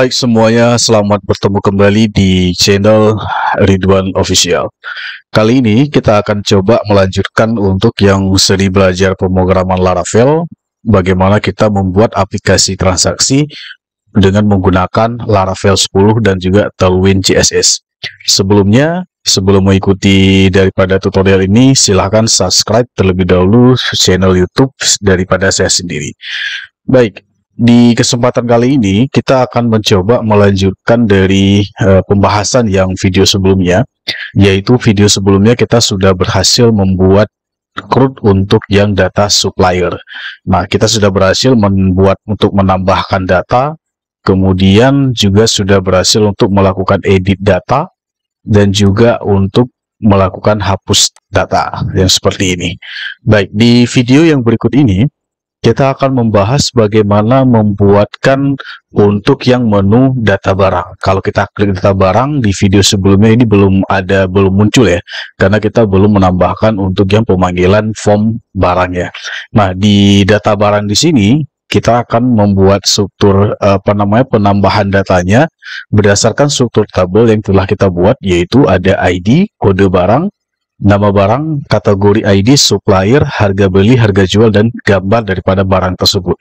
Baik semuanya, selamat bertemu kembali di channel Ridwan Official. Kali ini kita akan coba melanjutkan untuk yang seri belajar pemrograman Laravel, bagaimana kita membuat aplikasi transaksi dengan menggunakan Laravel 10 dan juga Tailwind CSS. Sebelumnya, sebelum mengikuti daripada tutorial ini, silahkan subscribe terlebih dahulu channel YouTube daripada saya sendiri. Baik, di kesempatan kali ini kita akan mencoba melanjutkan dari uh, pembahasan yang video sebelumnya yaitu video sebelumnya kita sudah berhasil membuat crude untuk yang data supplier nah kita sudah berhasil membuat untuk menambahkan data kemudian juga sudah berhasil untuk melakukan edit data dan juga untuk melakukan hapus data yang seperti ini baik di video yang berikut ini kita akan membahas bagaimana membuatkan untuk yang menu data barang. Kalau kita klik data barang di video sebelumnya ini belum ada belum muncul ya, karena kita belum menambahkan untuk yang pemanggilan form barang ya. Nah di data barang di sini kita akan membuat struktur apa namanya penambahan datanya berdasarkan struktur tabel yang telah kita buat yaitu ada ID, kode barang, nama barang, kategori ID, supplier, harga beli, harga jual, dan gambar daripada barang tersebut.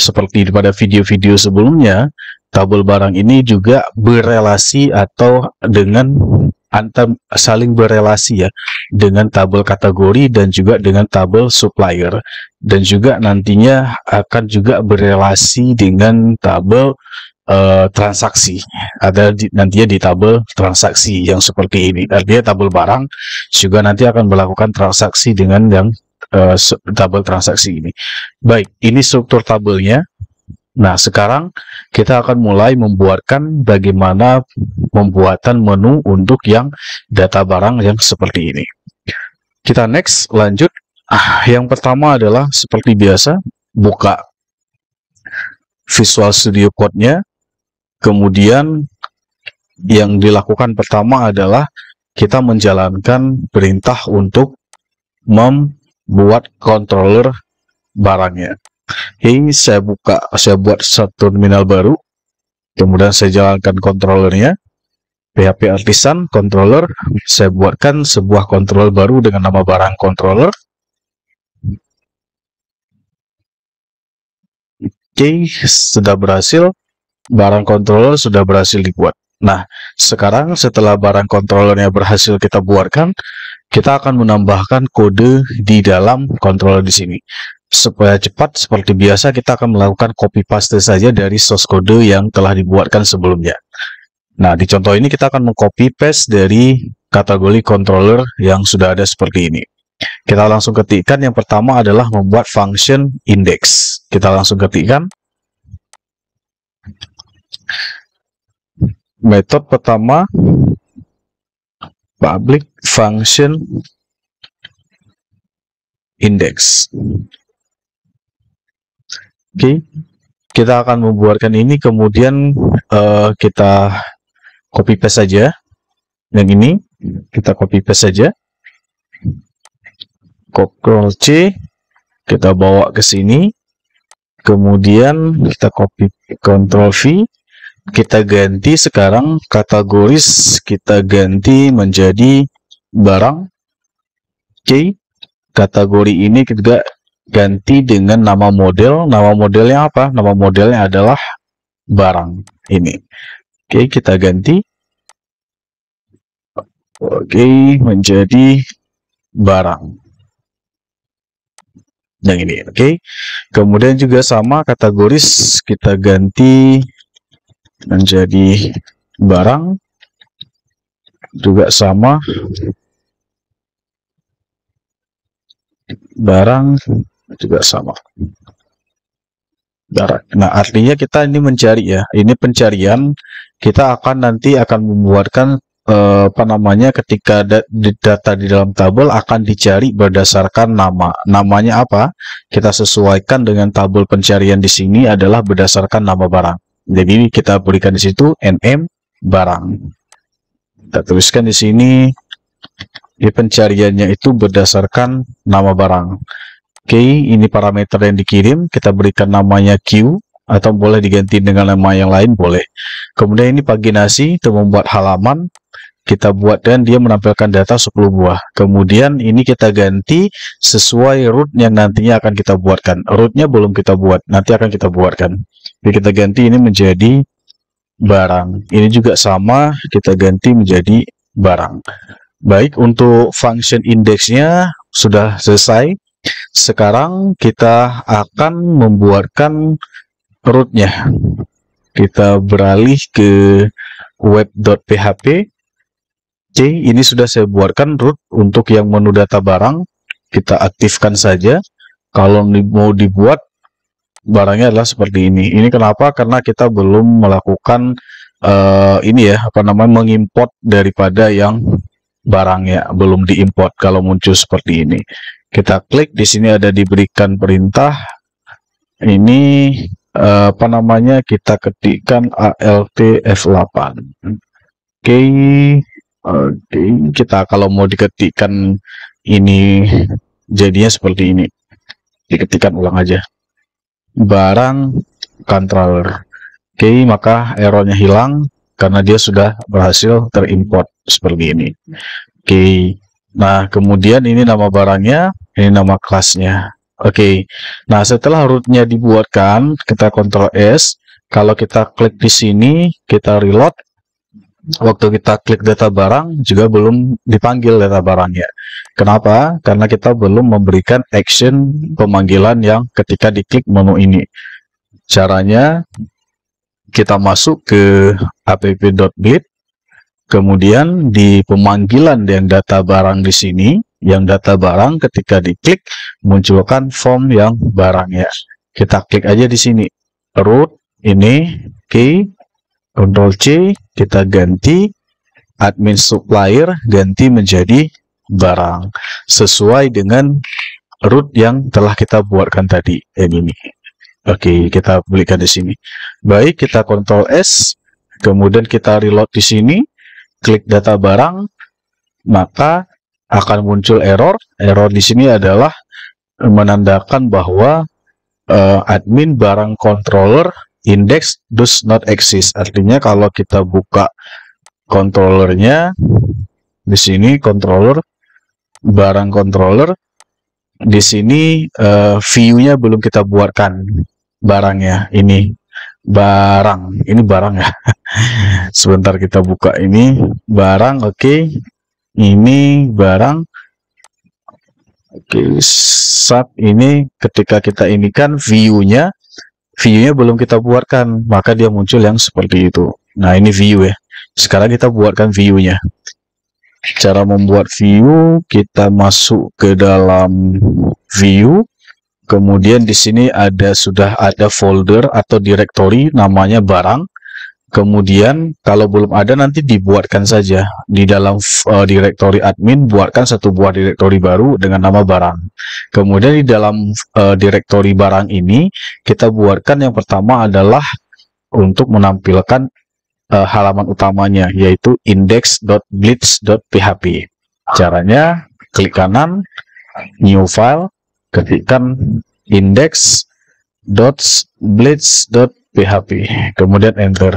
Seperti pada video-video sebelumnya, tabel barang ini juga berelasi atau dengan antar saling berelasi ya dengan tabel kategori dan juga dengan tabel supplier dan juga nantinya akan juga berelasi dengan tabel uh, transaksi ada di, nantinya di tabel transaksi yang seperti ini artinya tabel barang juga nanti akan melakukan transaksi dengan yang uh, tabel transaksi ini baik ini struktur tabelnya Nah, sekarang kita akan mulai membuatkan bagaimana pembuatan menu untuk yang data barang yang seperti ini. Kita next, lanjut. Ah, yang pertama adalah seperti biasa, buka Visual Studio Code-nya. Kemudian yang dilakukan pertama adalah kita menjalankan perintah untuk membuat controller barangnya. Ini saya buka, saya buat satu terminal baru, kemudian saya jalankan controllernya. PHP Artisan controller, saya buatkan sebuah controller baru dengan nama barang controller. Oke, okay, sudah berhasil barang controller sudah berhasil dibuat. Nah, sekarang setelah barang controllernya berhasil kita buatkan, kita akan menambahkan kode di dalam controller di sini. Supaya cepat, seperti biasa kita akan melakukan copy paste saja dari source kode yang telah dibuatkan sebelumnya. Nah, di contoh ini kita akan mengcopy paste dari kategori controller yang sudah ada seperti ini. Kita langsung ketikkan yang pertama adalah membuat function index. Kita langsung ketikkan Metode pertama public function index. Oke, okay. kita akan membuatkan ini kemudian uh, kita copy paste saja. Yang ini kita copy paste saja. Ctrl C kita bawa ke sini. Kemudian kita copy Ctrl V kita ganti sekarang kategoris kita ganti menjadi barang Oke, okay. kategori ini juga ganti dengan nama model nama modelnya apa nama modelnya adalah barang ini oke okay, kita ganti oke okay, menjadi barang yang ini oke okay. kemudian juga sama kategoris kita ganti menjadi barang juga sama barang juga sama barang nah artinya kita ini mencari ya ini pencarian kita akan nanti akan membuatkan eh, apa namanya ketika data di dalam tabel akan dicari berdasarkan nama namanya apa kita sesuaikan dengan tabel pencarian di sini adalah berdasarkan nama barang jadi kita berikan di situ NM barang. Kita tuliskan di sini di pencariannya itu berdasarkan nama barang. Oke, ini parameter yang dikirim, kita berikan namanya Q atau boleh diganti dengan nama yang lain boleh. Kemudian ini paginasi itu membuat halaman kita buat dan dia menampilkan data 10 buah. Kemudian ini kita ganti sesuai root yang nantinya akan kita buatkan. Rootnya belum kita buat, nanti akan kita buatkan. Jadi kita ganti ini menjadi barang. Ini juga sama, kita ganti menjadi barang. Baik, untuk function indexnya sudah selesai. Sekarang kita akan membuatkan rootnya. Kita beralih ke web.php. Oke, ini sudah saya buatkan root untuk yang menu data barang. Kita aktifkan saja. Kalau mau dibuat barangnya adalah seperti ini. Ini kenapa? Karena kita belum melakukan uh, ini ya, apa namanya mengimport daripada yang barangnya belum diimport kalau muncul seperti ini. Kita klik di sini ada diberikan perintah. Ini uh, apa namanya? Kita ketikkan ALT F8. Oke. Okay. Oke, okay. kita kalau mau diketikkan ini jadinya seperti ini. Diketikkan ulang aja barang controller. Oke, okay, maka errornya hilang karena dia sudah berhasil terimport seperti ini. Oke, okay. nah kemudian ini nama barangnya, ini nama kelasnya. Oke, okay. nah setelah rootnya dibuatkan, kita kontrol S. Kalau kita klik di sini, kita reload, waktu kita klik data barang juga belum dipanggil data barangnya. Kenapa? Karena kita belum memberikan action pemanggilan yang ketika diklik menu ini. Caranya kita masuk ke app.bit, kemudian di pemanggilan yang data barang di sini, yang data barang ketika diklik munculkan form yang barangnya. Kita klik aja di sini. Root ini key, control C, kita ganti admin supplier ganti menjadi barang sesuai dengan root yang telah kita buatkan tadi yang ini. Oke, kita belikan di sini. Baik, kita kontrol S, kemudian kita reload di sini, klik data barang, maka akan muncul error. Error di sini adalah menandakan bahwa uh, admin barang controller index does not exist. Artinya kalau kita buka kontrolernya di sini controller, barang controller, di sini uh, view-nya belum kita buatkan barangnya. Ini barang, ini barang ya. Sebentar kita buka ini barang, oke. Okay. Ini barang. Oke, okay, sub ini ketika kita ini kan view-nya view-nya belum kita buatkan, maka dia muncul yang seperti itu. Nah, ini view ya. Sekarang kita buatkan view-nya. Cara membuat view, kita masuk ke dalam view, kemudian di sini ada sudah ada folder atau directory namanya barang. Kemudian kalau belum ada nanti dibuatkan saja di dalam uh, direktori admin buatkan satu buah direktori baru dengan nama barang. Kemudian di dalam uh, direktori barang ini kita buatkan yang pertama adalah untuk menampilkan uh, halaman utamanya yaitu index.blitz.php. Caranya klik kanan new file ketikkan index.blitz.php kemudian enter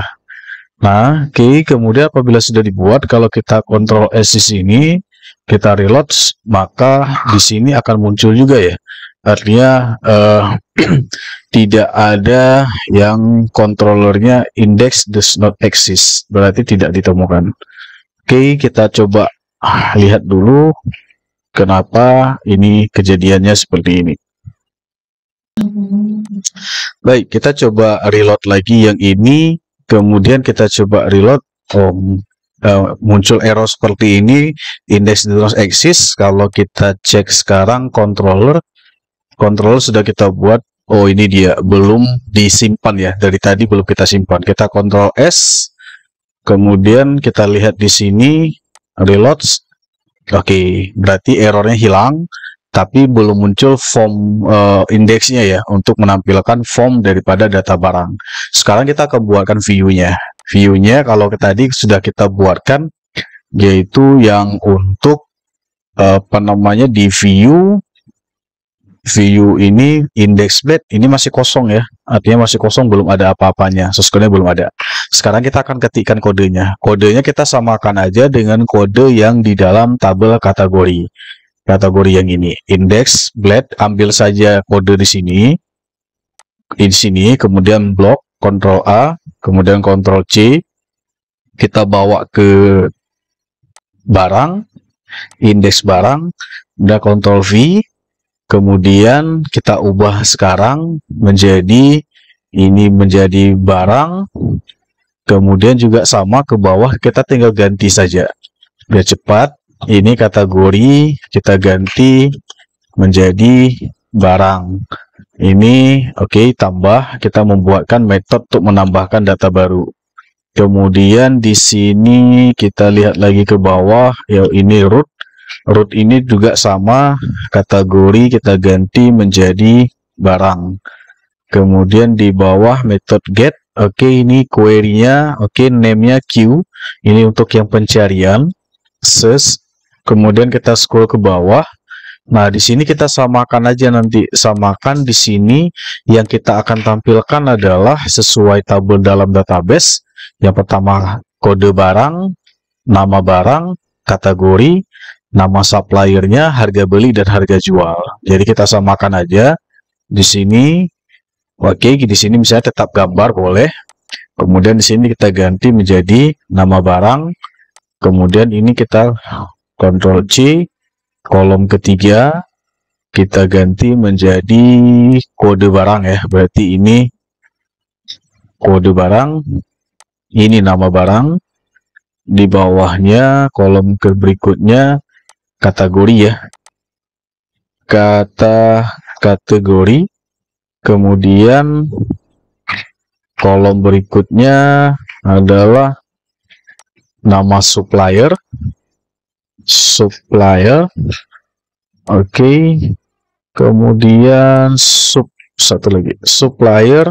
Nah, Oke, okay, kemudian apabila sudah dibuat, kalau kita kontrol S di sini, kita reload, maka di sini akan muncul juga ya. Artinya eh, tidak ada yang kontrolernya index does not exist, berarti tidak ditemukan. Oke, okay, kita coba lihat dulu kenapa ini kejadiannya seperti ini. Baik, kita coba reload lagi yang ini kemudian kita coba reload oh, uh, muncul error seperti ini indeks terus eksis kalau kita cek sekarang controller controller sudah kita buat oh ini dia belum disimpan ya dari tadi belum kita simpan kita kontrol S kemudian kita lihat di sini reloads oke okay, berarti errornya hilang tapi belum muncul form uh, indeksnya ya untuk menampilkan form daripada data barang. Sekarang kita akan buatkan view-nya. View-nya kalau tadi sudah kita buatkan yaitu yang untuk uh, apa namanya di view view ini index blade ini masih kosong ya artinya masih kosong belum ada apa-apanya sesungguhnya belum ada sekarang kita akan ketikkan kodenya kodenya kita samakan aja dengan kode yang di dalam tabel kategori kategori yang ini indeks, blade ambil saja kode di sini di sini kemudian blok Ctrl A kemudian Ctrl C kita bawa ke barang indeks barang udah Ctrl V kemudian kita ubah sekarang menjadi ini menjadi barang kemudian juga sama ke bawah kita tinggal ganti saja biar cepat ini kategori kita ganti menjadi barang ini oke okay, tambah kita membuatkan metode untuk menambahkan data baru kemudian di sini kita lihat lagi ke bawah ya ini root root ini juga sama kategori kita ganti menjadi barang kemudian di bawah metode get oke okay, ini query-nya oke okay, name-nya Q ini untuk yang pencarian search Kemudian kita scroll ke bawah. Nah, di sini kita samakan aja nanti. Samakan di sini yang kita akan tampilkan adalah sesuai tabel dalam database. Yang pertama kode barang, nama barang, kategori, nama suppliernya, harga beli dan harga jual. Jadi kita samakan aja di sini. Oke, di sini misalnya tetap gambar boleh. Kemudian di sini kita ganti menjadi nama barang. Kemudian ini kita Ctrl C, kolom ketiga, kita ganti menjadi kode barang ya, berarti ini kode barang, ini nama barang, di bawahnya kolom ke berikutnya kategori ya, kata kategori, kemudian kolom berikutnya adalah nama supplier supplier oke okay. kemudian sub satu lagi supplier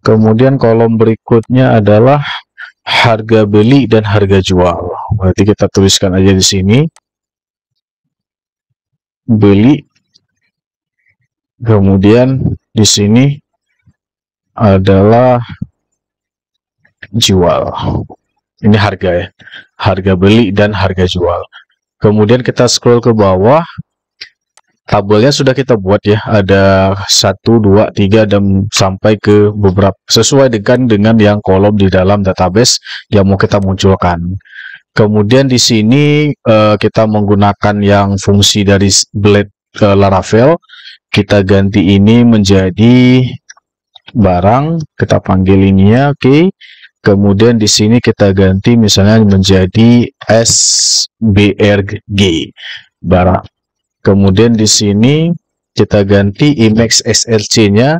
kemudian kolom berikutnya adalah harga beli dan harga jual berarti kita tuliskan aja di sini beli kemudian di sini adalah jual ini harga ya harga beli dan harga jual Kemudian kita scroll ke bawah. Tabelnya sudah kita buat ya. Ada 1, 2, 3, dan sampai ke beberapa. Sesuai dengan, dengan yang kolom di dalam database yang mau kita munculkan. Kemudian di sini uh, kita menggunakan yang fungsi dari blade uh, Laravel. Kita ganti ini menjadi barang. Kita panggil ini ya. Oke. Okay Kemudian di sini kita ganti misalnya menjadi SBRG barang. Kemudian di sini kita ganti IMAX slc nya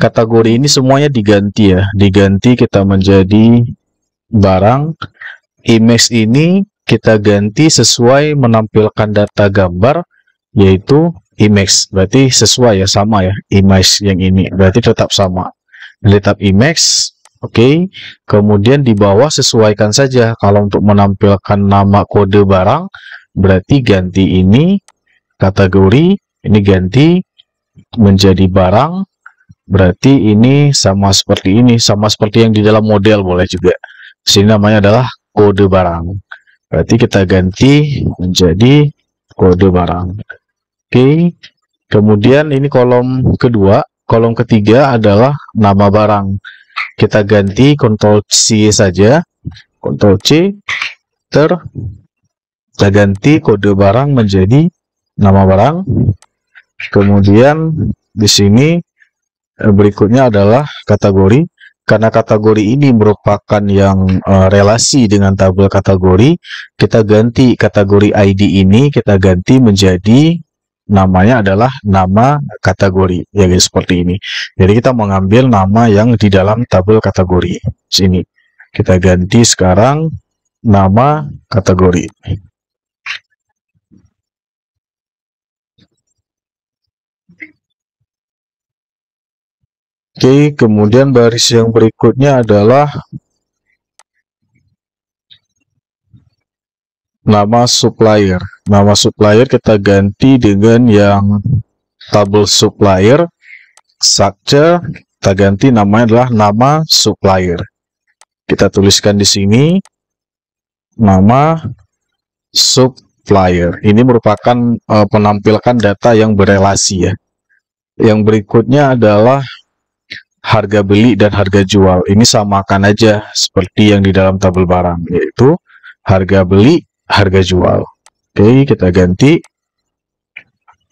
Kategori ini semuanya diganti ya. Diganti kita menjadi barang. IMAX ini kita ganti sesuai menampilkan data gambar yaitu IMAX. Berarti sesuai ya sama ya IMAX yang ini. Berarti tetap sama. Tetap tab IMAX Oke, okay. kemudian di bawah sesuaikan saja. Kalau untuk menampilkan nama kode barang, berarti ganti ini kategori, ini ganti menjadi barang, berarti ini sama seperti ini, sama seperti yang di dalam model boleh juga. Sini namanya adalah kode barang. Berarti kita ganti menjadi kode barang. Oke, okay. kemudian ini kolom kedua, kolom ketiga adalah nama barang. Kita ganti Ctrl C saja. Ctrl C. Ter. Kita ganti kode barang menjadi nama barang. Kemudian di sini eh, berikutnya adalah kategori. Karena kategori ini merupakan yang uh, relasi dengan tabel kategori, kita ganti kategori ID ini, kita ganti menjadi namanya adalah nama kategori ya guys seperti ini jadi kita mengambil nama yang di dalam tabel kategori sini kita ganti sekarang nama kategori Oke, kemudian baris yang berikutnya adalah nama supplier. Nama supplier kita ganti dengan yang tabel supplier. Structure kita ganti namanya adalah nama supplier. Kita tuliskan di sini nama supplier. Ini merupakan e, penampilkan data yang berelasi ya. Yang berikutnya adalah harga beli dan harga jual. Ini samakan aja seperti yang di dalam tabel barang yaitu harga beli harga jual. Oke, kita ganti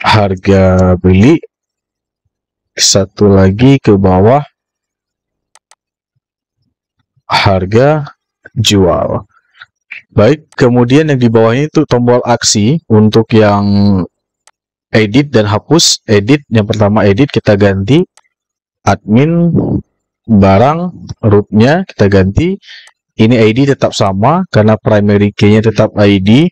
harga beli satu lagi ke bawah harga jual. Baik, kemudian yang di bawahnya itu tombol aksi untuk yang edit dan hapus. Edit yang pertama edit kita ganti admin barang rootnya kita ganti ini ID tetap sama karena primary key-nya tetap ID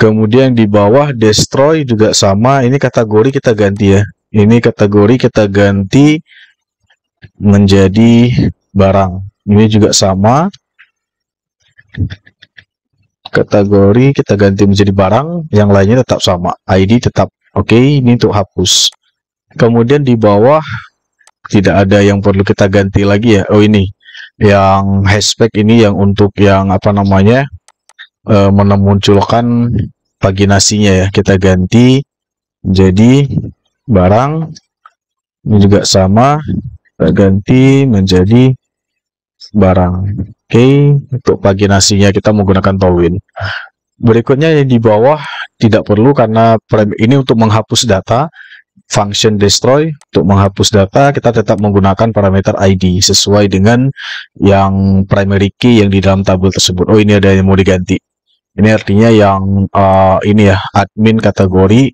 kemudian di bawah destroy juga sama ini kategori kita ganti ya ini kategori kita ganti menjadi barang ini juga sama kategori kita ganti menjadi barang yang lainnya tetap sama ID tetap oke okay, ini untuk hapus kemudian di bawah tidak ada yang perlu kita ganti lagi ya Oh ini yang hashtag ini yang untuk yang apa namanya e, eh, menemunculkan paginasinya ya kita ganti jadi barang ini juga sama kita ganti menjadi barang oke okay. untuk paginasinya kita menggunakan tolwin berikutnya yang di bawah tidak perlu karena ini untuk menghapus data function destroy untuk menghapus data kita tetap menggunakan parameter ID sesuai dengan yang primary key yang di dalam tabel tersebut oh ini ada yang mau diganti ini artinya yang uh, ini ya admin kategori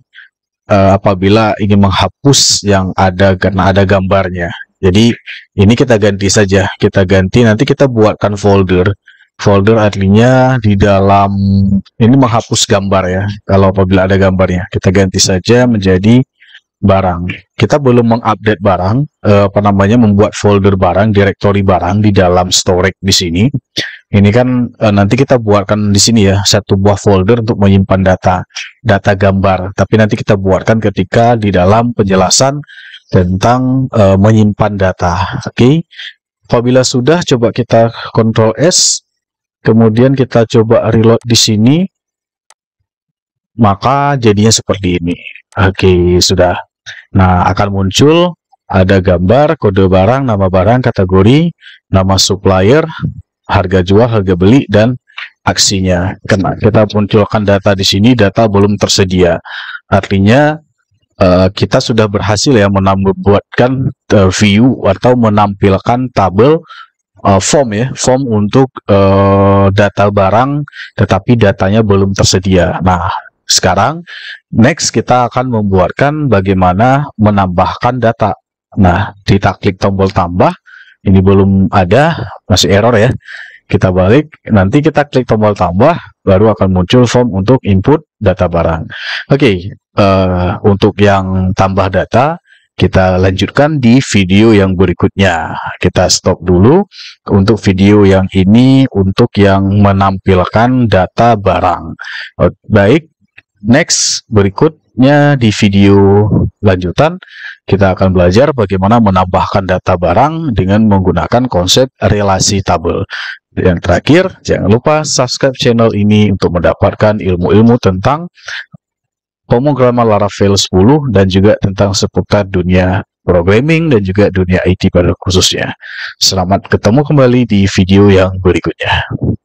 uh, apabila ingin menghapus yang ada karena ada gambarnya jadi ini kita ganti saja kita ganti nanti kita buatkan folder folder artinya di dalam ini menghapus gambar ya kalau apabila ada gambarnya kita ganti saja menjadi barang. Kita belum mengupdate barang, eh, apa namanya, membuat folder barang, direktori barang di dalam storage di sini. Ini kan eh, nanti kita buatkan di sini ya, satu buah folder untuk menyimpan data, data gambar. Tapi nanti kita buatkan ketika di dalam penjelasan tentang eh, menyimpan data. Oke, okay? apabila sudah, coba kita Ctrl S, kemudian kita coba reload di sini maka jadinya seperti ini. Oke, okay, sudah. Nah, akan muncul ada gambar, kode barang, nama barang, kategori, nama supplier, harga jual, harga beli, dan aksinya. Kena kita munculkan data di sini, data belum tersedia. Artinya eh, kita sudah berhasil ya membuatkan eh, view atau menampilkan tabel eh, form ya, form untuk data barang, tetapi datanya belum tersedia. Nah, sekarang, next kita akan membuatkan bagaimana menambahkan data. Nah, kita klik tombol tambah, ini belum ada, masih error ya. Kita balik, nanti kita klik tombol tambah, baru akan muncul form untuk input data barang. Oke, okay, uh, eh, untuk yang tambah data, kita lanjutkan di video yang berikutnya. Kita stop dulu untuk video yang ini untuk yang menampilkan data barang. Baik, next berikutnya di video lanjutan kita akan belajar bagaimana menambahkan data barang dengan menggunakan konsep relasi tabel. yang terakhir, jangan lupa subscribe channel ini untuk mendapatkan ilmu-ilmu tentang homograma Laravel 10 dan juga tentang seputar dunia programming dan juga dunia IT pada khususnya. Selamat ketemu kembali di video yang berikutnya.